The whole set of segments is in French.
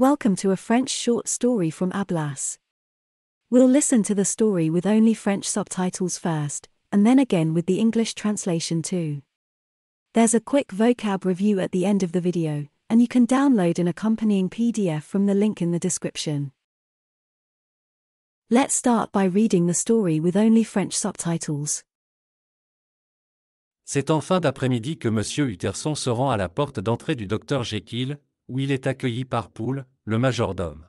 Welcome to a French short story from Ablas. We'll listen to the story with only French subtitles first, and then again with the English translation too. There's a quick vocab review at the end of the video, and you can download an accompanying PDF from the link in the description. Let's start by reading the story with only French subtitles. C'est en fin d'après-midi que Monsieur Utterson se rend à la porte d'entrée du docteur Jekyll, où il est accueilli par Poul, le majordome.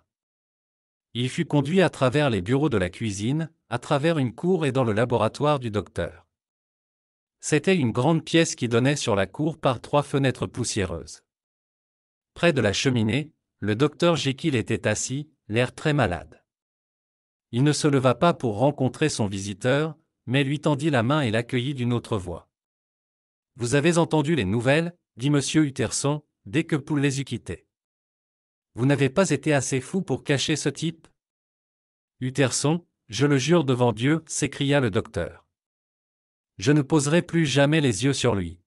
Il fut conduit à travers les bureaux de la cuisine, à travers une cour et dans le laboratoire du docteur. C'était une grande pièce qui donnait sur la cour par trois fenêtres poussiéreuses. Près de la cheminée, le docteur Jekyll était assis, l'air très malade. Il ne se leva pas pour rencontrer son visiteur, mais lui tendit la main et l'accueillit d'une autre voix. Vous avez entendu les nouvelles, dit M. Utterson, dès que Poul les eut quittés. Vous n'avez pas été assez fou pour cacher ce type Utterson, je le jure devant Dieu, s'écria le docteur. Je ne poserai plus jamais les yeux sur lui.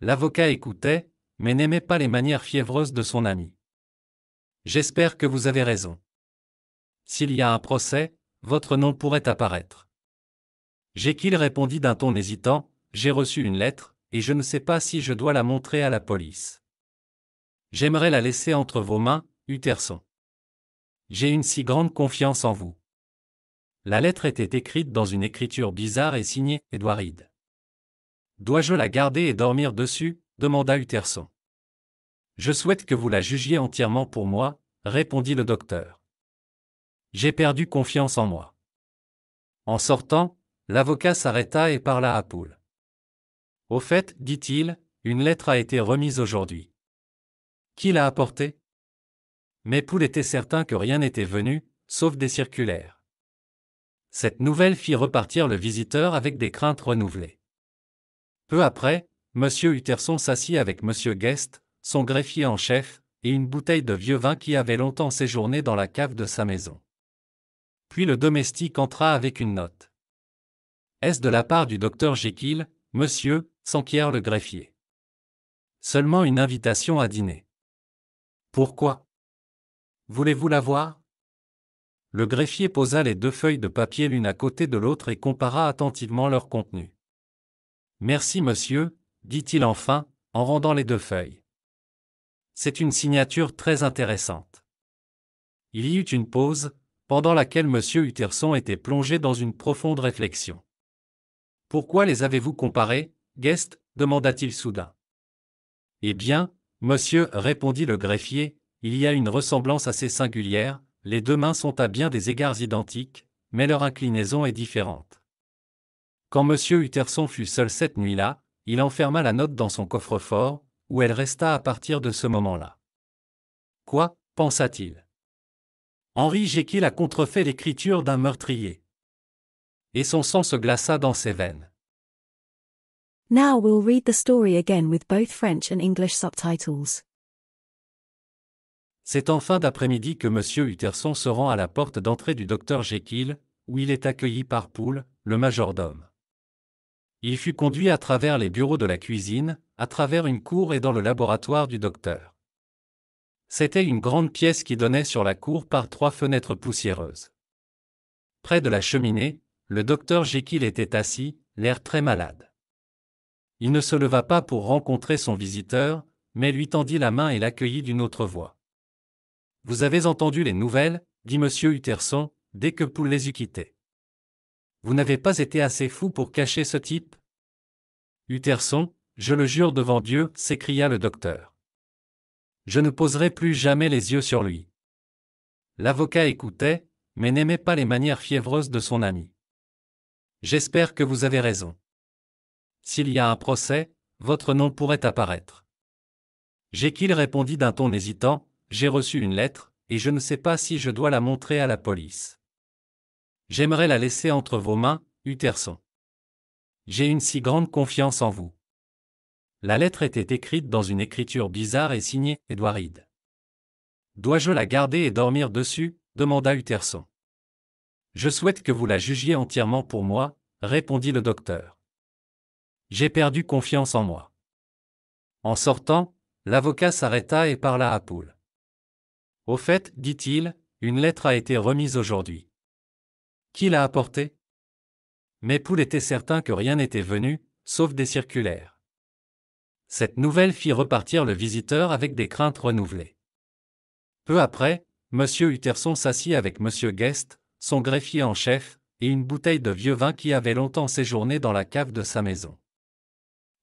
L'avocat écoutait, mais n'aimait pas les manières fiévreuses de son ami. J'espère que vous avez raison. S'il y a un procès, votre nom pourrait apparaître. Jekyll répondit d'un ton hésitant, J'ai reçu une lettre, et je ne sais pas si je dois la montrer à la police. J'aimerais la laisser entre vos mains, Utterson. J'ai une si grande confiance en vous. La lettre était écrite dans une écriture bizarre et signée Edouard. Dois-je la garder et dormir dessus demanda Uterson. Je souhaite que vous la jugiez entièrement pour moi, répondit le docteur. J'ai perdu confiance en moi. En sortant, l'avocat s'arrêta et parla à Poule. Au fait, dit-il, une lettre a été remise aujourd'hui. Qui l'a apporté Mais Poul était certain que rien n'était venu, sauf des circulaires. Cette nouvelle fit repartir le visiteur avec des craintes renouvelées. Peu après, M. Utterson s'assit avec M. Guest, son greffier en chef, et une bouteille de vieux vin qui avait longtemps séjourné dans la cave de sa maison. Puis le domestique entra avec une note. Est-ce de la part du docteur Jekyll, monsieur, s'enquiert le greffier. Seulement une invitation à dîner. Pourquoi Voulez-vous la voir Le greffier posa les deux feuilles de papier l'une à côté de l'autre et compara attentivement leur contenu. Merci, monsieur, dit-il enfin, en rendant les deux feuilles. C'est une signature très intéressante. Il y eut une pause, pendant laquelle M. Utterson était plongé dans une profonde réflexion. Pourquoi les avez-vous comparées Guest demanda-t-il soudain. Eh bien, Monsieur, répondit le greffier, il y a une ressemblance assez singulière, les deux mains sont à bien des égards identiques, mais leur inclinaison est différente. Quand M. Utterson fut seul cette nuit-là, il enferma la note dans son coffre-fort, où elle resta à partir de ce moment-là. Quoi pensa-t-il. Henri Jekyll a contrefait l'écriture d'un meurtrier. Et son sang se glaça dans ses veines. Now we'll read the story again with both French and English subtitles. C'est en fin d'après-midi que M. Utterson se rend à la porte d'entrée du docteur Jekyll, où il est accueilli par Poole, le majordome. Il fut conduit à travers les bureaux de la cuisine, à travers une cour et dans le laboratoire du docteur. C'était une grande pièce qui donnait sur la cour par trois fenêtres poussiéreuses. Près de la cheminée, le docteur Jekyll était assis, l'air très malade. Il ne se leva pas pour rencontrer son visiteur, mais lui tendit la main et l'accueillit d'une autre voix. Vous avez entendu les nouvelles, dit M. Utterson, dès que Poul les eut quittés. Vous n'avez pas été assez fou pour cacher ce type Utterson, je le jure devant Dieu, s'écria le docteur. Je ne poserai plus jamais les yeux sur lui. L'avocat écoutait, mais n'aimait pas les manières fiévreuses de son ami. J'espère que vous avez raison. S'il y a un procès, votre nom pourrait apparaître. Jekyll répondit d'un ton hésitant, J'ai reçu une lettre, et je ne sais pas si je dois la montrer à la police. J'aimerais la laisser entre vos mains, Utterson. J'ai une si grande confiance en vous. La lettre était écrite dans une écriture bizarre et signée Edward Dois-je la garder et dormir dessus demanda Utterson. Je souhaite que vous la jugiez entièrement pour moi, répondit le docteur. J'ai perdu confiance en moi. En sortant, l'avocat s'arrêta et parla à Poule. Au fait, dit-il, une lettre a été remise aujourd'hui. Qui l'a apportée Mais Poule était certain que rien n'était venu, sauf des circulaires. Cette nouvelle fit repartir le visiteur avec des craintes renouvelées. Peu après, M. Utterson s'assit avec M. Guest, son greffier en chef, et une bouteille de vieux vin qui avait longtemps séjourné dans la cave de sa maison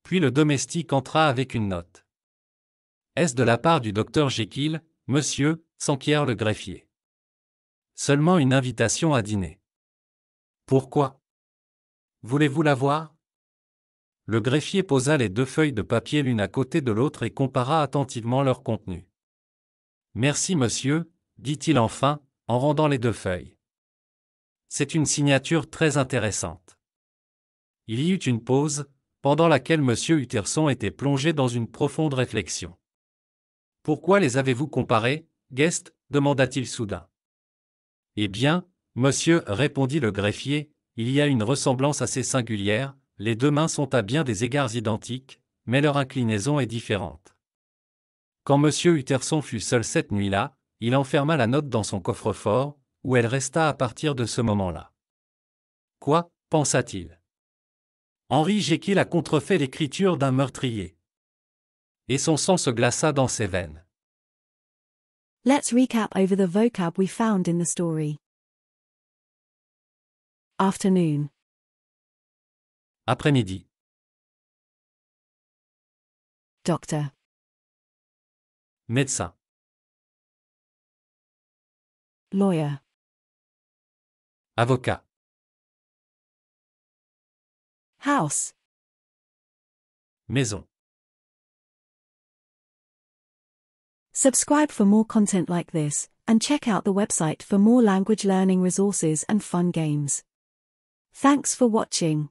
puis le domestique entra avec une note. Est-ce de la part du docteur Jekyll, monsieur s'enquiert le greffier. Seulement une invitation à dîner. Pourquoi Voulez-vous la voir Le greffier posa les deux feuilles de papier l'une à côté de l'autre et compara attentivement leur contenu. Merci, monsieur, dit-il enfin, en rendant les deux feuilles. C'est une signature très intéressante. Il y eut une pause, pendant laquelle M. Utterson était plongé dans une profonde réflexion. Pourquoi les avez-vous comparés, Guest demanda-t-il soudain. Eh bien, monsieur, répondit le greffier, il y a une ressemblance assez singulière, les deux mains sont à bien des égards identiques, mais leur inclinaison est différente. Quand M. Utterson fut seul cette nuit-là, il enferma la note dans son coffre-fort, où elle resta à partir de ce moment-là. Quoi pensa-t-il. Henri Jekyll a contrefait l'écriture d'un meurtrier. Et son sang se glaça dans ses veines. Let's recap over the vocab we found in the story. Afternoon. Après-midi. Doctor. Médecin. Lawyer. Avocat. House. Maison. Subscribe for more content like this, and check out the website for more language learning resources and fun games. Thanks for watching.